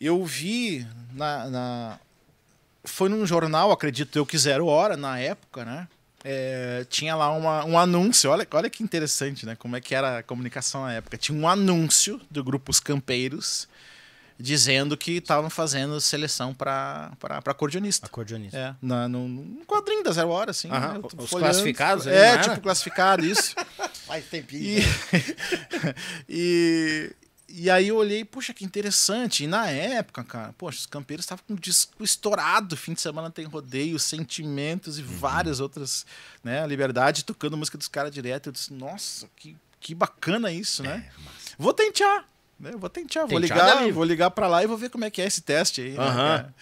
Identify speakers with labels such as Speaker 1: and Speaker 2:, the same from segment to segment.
Speaker 1: eu vi na, na, foi num jornal, acredito eu, que Zero Hora, na época, né? É, tinha lá uma, um anúncio, olha, olha que interessante, né? Como é que era a comunicação na época. Tinha um anúncio do grupo Os Campeiros dizendo que estavam fazendo seleção para acordeonista. Acordeonista. É, na, no, num quadrinho da Zero Hora, assim. Né? Os folhando. classificados? É, tipo, classificado, isso. Faz tempinho. E, e, e aí eu olhei, poxa, que interessante. E na época, cara, poxa, os campeiros estavam com disco estourado. Fim de semana tem rodeio, sentimentos e uhum. várias outras, né? Liberdade tocando música dos caras direto. Eu disse, nossa, que, que bacana isso, né? É, Vou tentear, né? Vou tentear, vou ligar, dali. vou ligar pra lá e vou ver como é que é esse teste aí. Né?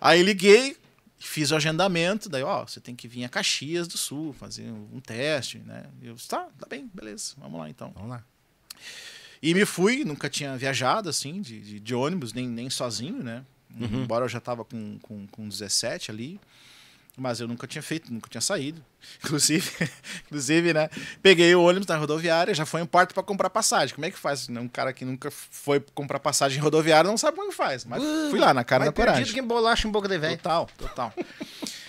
Speaker 1: Aí liguei, fiz o agendamento, daí, ó, você tem que vir a Caxias do Sul fazer um teste, né? Eu disse, tá, tá bem, beleza, vamos lá então. Vamos lá. E me fui, nunca tinha viajado, assim, de, de, de ônibus, nem, nem sozinho, né? Uhum. Embora eu já tava com, com, com 17 ali. Mas eu nunca tinha feito, nunca tinha saído. Inclusive, inclusive, né? Peguei o ônibus na rodoviária, já foi em porto para comprar passagem. Como é que faz? Né, um cara que nunca foi comprar passagem em rodoviária não sabe como é que faz. Mas uh, fui lá, na cara da coragem. Perdido que bolacha em boca de velho. Total, total.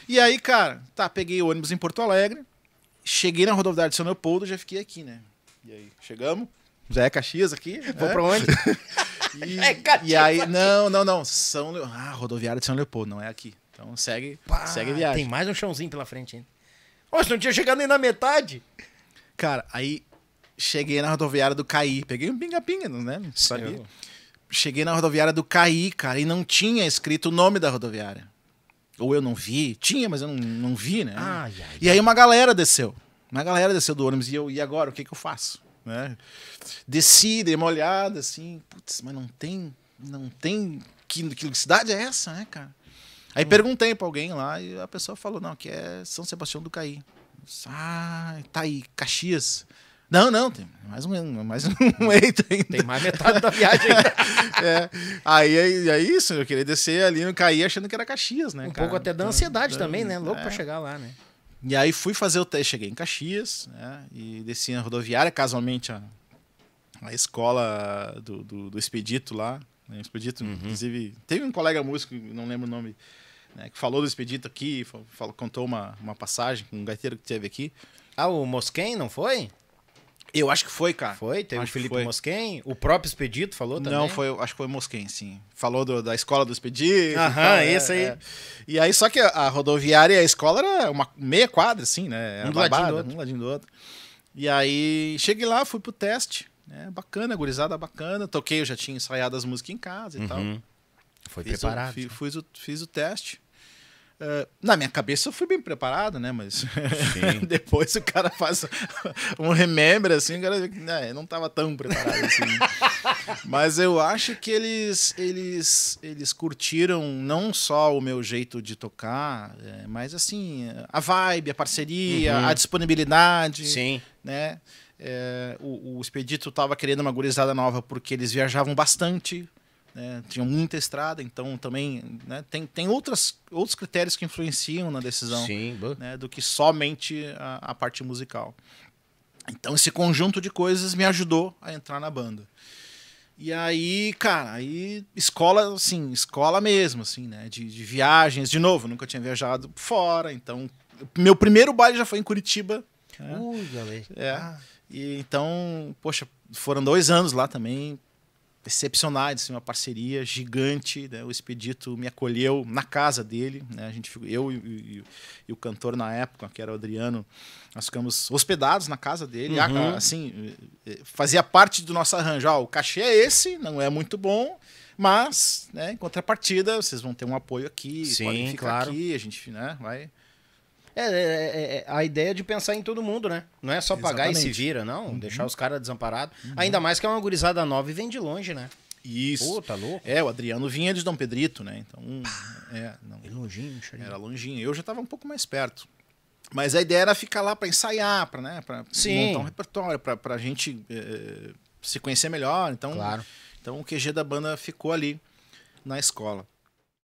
Speaker 1: e aí, cara, tá, peguei o ônibus em Porto Alegre, cheguei na rodoviária de São Leopoldo, já fiquei aqui, né? E aí, chegamos. Já é Caxias aqui? Vou é. pra onde? E, é Caxias. E aí, não, não, não. São Le... Ah, rodoviária de São Leopoldo, não é aqui. Então segue, Pá, segue a viagem. Tem mais um chãozinho pela frente ainda. Nossa, não tinha chegado nem na metade. Cara, aí cheguei na rodoviária do Caí. Peguei um pinga-pinga, né? sabia. Cheguei na rodoviária do Caí, cara, e não tinha escrito o nome da rodoviária. Ou eu não vi. Tinha, mas eu não, não vi, né? Ai, ai, e aí uma galera desceu. Uma galera desceu do ônibus e eu, e agora, o que, que eu faço? Né? Desci, dei uma olhada, assim, putz, mas não tem, não tem, que, que cidade é essa, né, cara? Aí perguntei pra alguém lá e a pessoa falou, não, que é São Sebastião do Caí. Ah, tá aí, Caxias. Não, não, tem mais um, mais um eito ainda. Tem mais metade da viagem ainda. é. Aí é, é, isso, eu queria descer ali no Caí achando que era Caxias, né? Um cara? pouco até da então, ansiedade então, também, né? Louco é. pra chegar lá, né? E aí fui fazer o teste, cheguei em Caxias, né? E desci na rodoviária, casualmente a, a escola do, do, do Expedito lá. Né? Expedito, uhum. inclusive, teve um colega músico, não lembro o nome, né? que falou do Expedito aqui, falou, contou uma, uma passagem com um gaiteiro que teve aqui. Ah, o Mosquen, não foi? Eu acho que foi, cara. Foi? Teve o Felipe Mosquen? O próprio Expedito falou também? Não, foi, acho que foi o Mosquen, sim. Falou do, da escola do Expedito. Aham, é, esse aí. É. E aí, só que a rodoviária e a escola era uma meia quadra, assim, né? Era um, lado ladinho do outro. um ladinho do outro. E aí, cheguei lá, fui pro teste. Né? Bacana, gurizada bacana. Toquei, eu já tinha ensaiado as músicas em casa e uhum. tal. Foi fiz preparado. O, fiz, né? fiz, o, fiz o teste. Ah, na minha cabeça eu fui bem preparado, né? Mas depois o cara faz um remember, assim, o cara né, não estava tão preparado assim. Né. Mas eu acho que eles, eles, eles curtiram não só o meu jeito de tocar, é, mas assim, a vibe, a parceria, uhum. a disponibilidade. Sim. Né? É, o, o Expedito estava querendo uma gurizada nova porque eles viajavam bastante. Né? Tinha muita estrada, então também né? tem, tem outras, outros critérios que influenciam na decisão Sim, né? do que somente a, a, parte musical. Então esse conjunto de coisas me ajudou a entrar na banda. E aí, cara, aí escola, assim, escola mesmo, assim, né? De, de viagens, de novo, nunca tinha viajado fora, então meu primeiro baile já foi em Curitiba. Né? galera é. Ah. E então, poxa, foram dois anos lá também, de assim, uma parceria gigante. Né? O Expedito me acolheu na casa dele. Né? A gente, eu e, e, e, o cantor na época, que era o Adriano, nós ficamos hospedados na casa dele. Ah, uhum. Assim, eh, eh, fazia parte do nosso arranjo. Ah, o cachê é esse, não é muito bom. Mas, né, em contrapartida, vocês vão ter um apoio aqui, Sim, podem ficar claro. aqui, a gente né, vai é é, é, é, é, a ideia de pensar em todo mundo, né? Não é só Exatamente. pagar e se vira, não. Uhum. Deixar os caras desamparados. Uhum. Ainda mais que é uma gurizada nova e vem de longe, né? Isso. Pô, tá louco. É, o Adriano vinha de Dom Pedrito, né? Então, é, não. Era é longinho, xarinho. Era longinho. Eu já estava um pouco mais perto. Mas a ideia era ficar lá para ensaiar, para né, pra Sim. montar um repertório, para a gente se conhecer melhor. Então, claro. então o QG da banda ficou ali na escola.